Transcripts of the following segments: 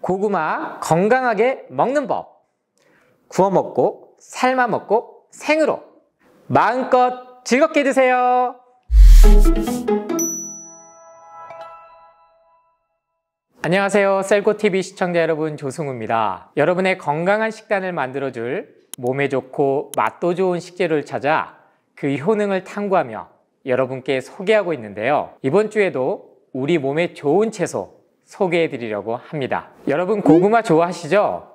고구마 건강하게 먹는 법. 구워 먹고, 삶아 먹고, 생으로. 마음껏 즐겁게 드세요. 안녕하세요. 셀코TV 시청자 여러분 조승우입니다. 여러분의 건강한 식단을 만들어줄 몸에 좋고 맛도 좋은 식재료를 찾아 그 효능을 탐구하며 여러분께 소개하고 있는데요. 이번 주에도 우리 몸에 좋은 채소, 소개해 드리려고 합니다. 여러분 고구마 좋아하시죠?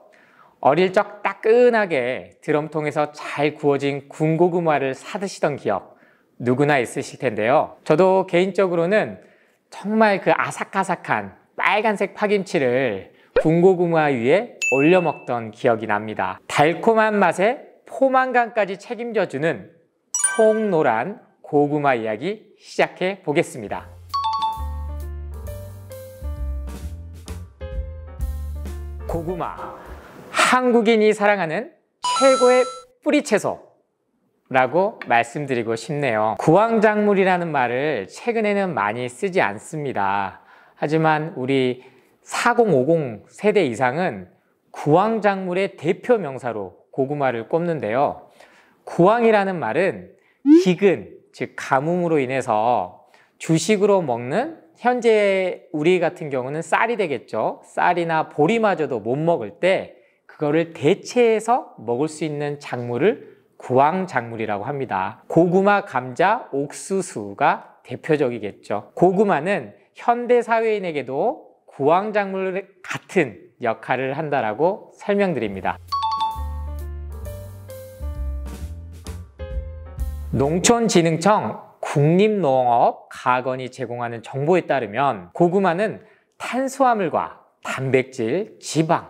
어릴 적 따끈하게 드럼통에서 잘 구워진 군고구마를 사드시던 기억 누구나 있으실 텐데요. 저도 개인적으로는 정말 그 아삭아삭한 빨간색 파김치를 군고구마 위에 올려 먹던 기억이 납니다. 달콤한 맛에 포만감까지 책임져주는 송노란 고구마 이야기 시작해 보겠습니다. 고구마, 한국인이 사랑하는 최고의 뿌리채소라고 말씀드리고 싶네요. 구황작물이라는 말을 최근에는 많이 쓰지 않습니다. 하지만 우리 4050 세대 이상은 구황작물의 대표 명사로 고구마를 꼽는데요. 구황이라는 말은 기근, 즉 가뭄으로 인해서 주식으로 먹는 현재 우리 같은 경우는 쌀이 되겠죠. 쌀이나 보리마저도 못 먹을 때 그거를 대체해서 먹을 수 있는 작물을 구황작물이라고 합니다. 고구마, 감자, 옥수수가 대표적이겠죠. 고구마는 현대 사회인에게도 구황작물 같은 역할을 한다라고 설명드립니다. 농촌진흥청 국립농업 가건이 제공하는 정보에 따르면 고구마는 탄수화물과 단백질, 지방,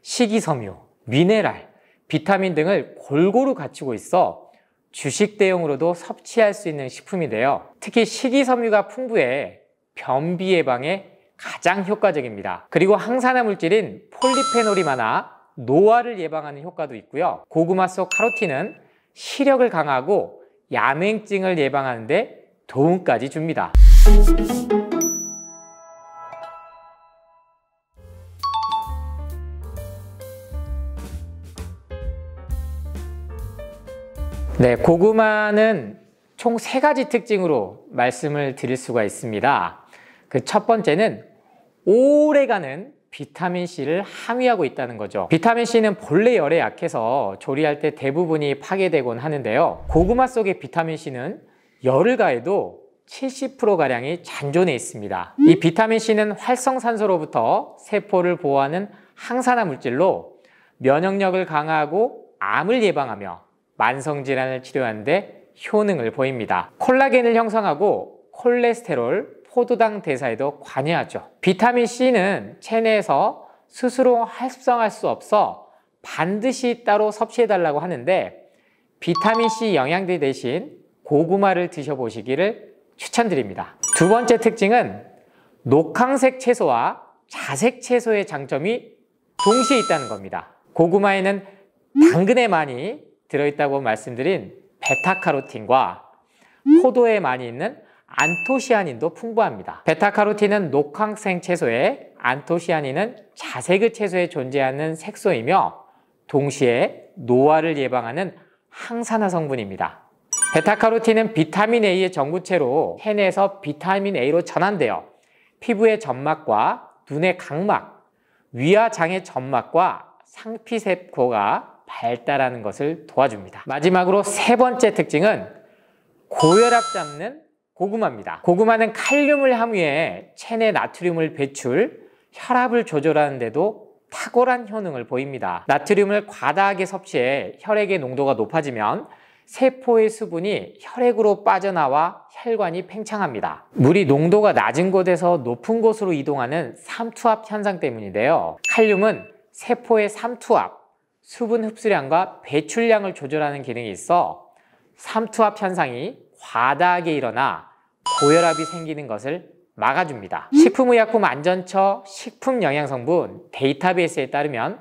식이섬유, 미네랄, 비타민 등을 골고루 갖추고 있어 주식 대용으로도 섭취할 수 있는 식품이 되어 특히 식이섬유가 풍부해 변비 예방에 가장 효과적입니다. 그리고 항산화 물질인 폴리페놀이 많아 노화를 예방하는 효과도 있고요. 고구마 속 카로틴은 시력을 강화하고 야맹증을 예방하는데 도움까지 줍니다. 네, 고구마는 총 세 가지 특징으로 말씀을 드릴 수가 있습니다. 그 첫 번째는 오래가는 비타민C를 함유하고 있다는 거죠. 비타민C는 본래 열에 약해서 조리할 때 대부분이 파괴되곤 하는데요. 고구마 속의 비타민C는 열을 가해도 70%가량이 잔존해 있습니다. 이 비타민C는 활성산소로부터 세포를 보호하는 항산화 물질로 면역력을 강화하고 암을 예방하며 만성질환을 치료하는데 효능을 보입니다. 콜라겐을 형성하고 콜레스테롤, 포도당 대사에도 관여하죠. 비타민 C는 체내에서 스스로 활성화할수 없어 반드시 따로 섭취해달라고 하는데 비타민 C 영양제 대신 고구마를 드셔보시기를 추천드립니다. 두 번째 특징은 녹황색 채소와 자색 채소의 장점이 동시에 있다는 겁니다. 고구마에는 당근에 많이 들어있다고 말씀드린 베타카로틴과 포도에 많이 있는 안토시아닌도 풍부합니다. 베타카로틴은 녹황생 채소에 안토시아닌은 자세그 채소에 존재하는 색소이며 동시에 노화를 예방하는 항산화 성분입니다. 베타카로틴은 비타민 A의 정구체로 캔에서 비타민 A로 전환되어 피부의 점막과 눈의 각막, 위와 장의 점막과 상피세포가 발달하는 것을 도와줍니다. 마지막으로 세 번째 특징은 고혈압 잡는 고구마입니다. 고구마는 칼륨을 함유해 체내 나트륨을 배출, 혈압을 조절하는데도 탁월한 효능을 보입니다. 나트륨을 과다하게 섭취해 혈액의 농도가 높아지면 세포의 수분이 혈액으로 빠져나와 혈관이 팽창합니다. 물이 농도가 낮은 곳에서 높은 곳으로 이동하는 삼투압 현상 때문인데요. 칼륨은 세포의 삼투압, 수분 흡수량과 배출량을 조절하는 기능이 있어 삼투압 현상이 과다하게 일어나 고혈압이 생기는 것을 막아줍니다. 식품의약품안전처 식품영양성분 데이터베이스에 따르면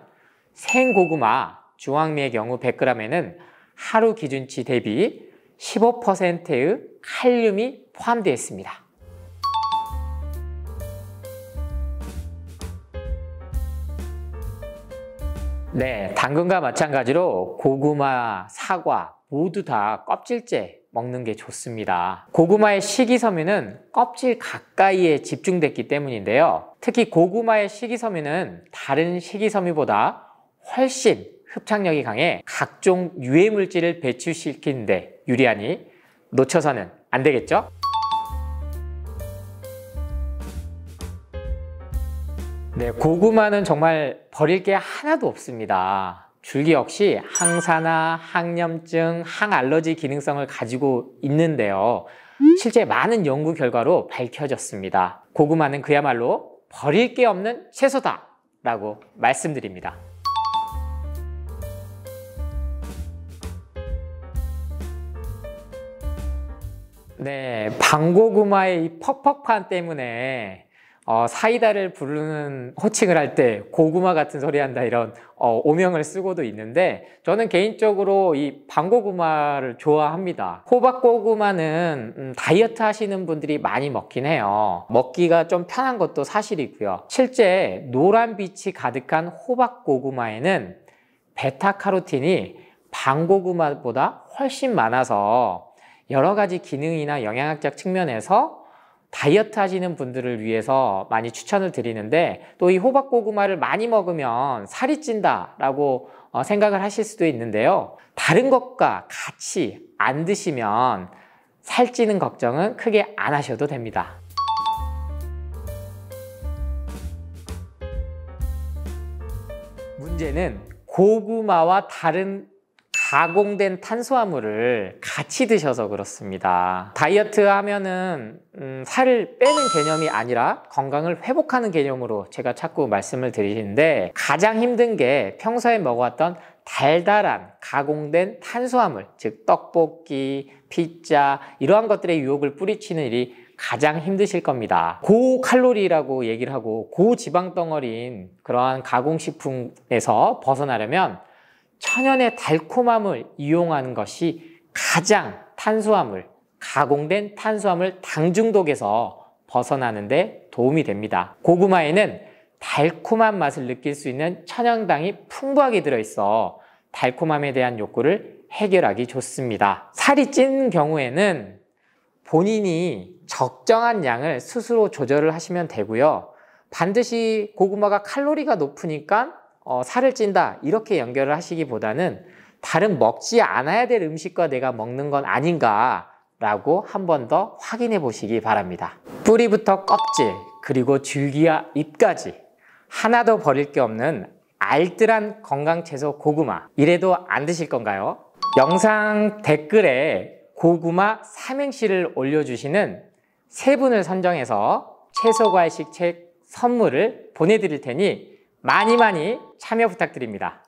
생고구마 중앙미의 경우 100g에는 하루 기준치 대비 15%의 칼륨이 포함되어 있습니다. 네, 당근과 마찬가지로 고구마, 사과 모두 다 껍질째 먹는 게 좋습니다. 고구마의 식이섬유는 껍질 가까이에 집중됐기 때문인데요. 특히 고구마의 식이섬유는 다른 식이섬유보다 훨씬 흡착력이 강해 각종 유해 물질을 배출시키는데 유리하니 놓쳐서는 안 되겠죠? 네, 고구마는 정말 버릴 게 하나도 없습니다. 줄기 역시 항산화, 항염증, 항알러지 기능성을 가지고 있는데요. 실제 많은 연구 결과로 밝혀졌습니다. 고구마는 그야말로 버릴 게 없는 채소다 라고 말씀드립니다. 네, 방고구마의 이 퍽퍽판 때문에 어, 사이다를 부르는 호칭을 할 때 고구마 같은 소리 한다 이런 어, 오명을 쓰고도 있는데 저는 개인적으로 이 방고구마를 좋아합니다. 호박고구마는 음, 다이어트 하시는 분들이 많이 먹긴 해요. 먹기가 좀 편한 것도 사실이고요. 실제 노란 빛이 가득한 호박고구마에는 베타카로틴이 방고구마보다 훨씬 많아서 여러 가지 기능이나 영양학적 측면에서 다이어트 하시는 분들을 위해서 많이 추천을 드리는데 또 이 호박 고구마를 많이 먹으면 살이 찐다라고 어, 생각을 하실 수도 있는데요. 다른 것과 같이 안 드시면 살찌는 걱정은 크게 안 하셔도 됩니다. 문제는 고구마와 다른 가공된 탄수화물을 같이 드셔서 그렇습니다. 다이어트 하면은 음, 살을 빼는 개념이 아니라 건강을 회복하는 개념으로 제가 자꾸 말씀을 드리는데 가장 힘든 게 평소에 먹어왔던 달달한 가공된 탄수화물 즉 떡볶이, 피자 이러한 것들의 유혹을 뿌리치는 일이 가장 힘드실 겁니다. 고칼로리라고 얘기를 하고 고지방 덩어리인 그러한 가공식품에서 벗어나려면 천연의 달콤함을 이용하는 것이 가장 탄수화물, 가공된 탄수화물 당중독에서 벗어나는데 도움이 됩니다. 고구마에는 달콤한 맛을 느낄 수 있는 천연당이 풍부하게 들어있어 달콤함에 대한 욕구를 해결하기 좋습니다. 살이 찐 경우에는 본인이 적정한 양을 스스로 조절을 하시면 되고요. 반드시 고구마가 칼로리가 높으니까 어, 살을 찐다 이렇게 연결을 하시기보다는 다른 먹지 않아야 될 음식과 내가 먹는 건 아닌가라고 한 번 더 확인해 보시기 바랍니다. 뿌리부터 껍질 그리고 줄기와 잎까지 하나도 버릴 게 없는 알뜰한 건강 채소 고구마 이래도 안 드실 건가요? 영상 댓글에 고구마 삼행시를 올려주시는 세 분을 선정해서 채소과일식 책 선물을 보내드릴 테니 많이 많이 참여 부탁드립니다.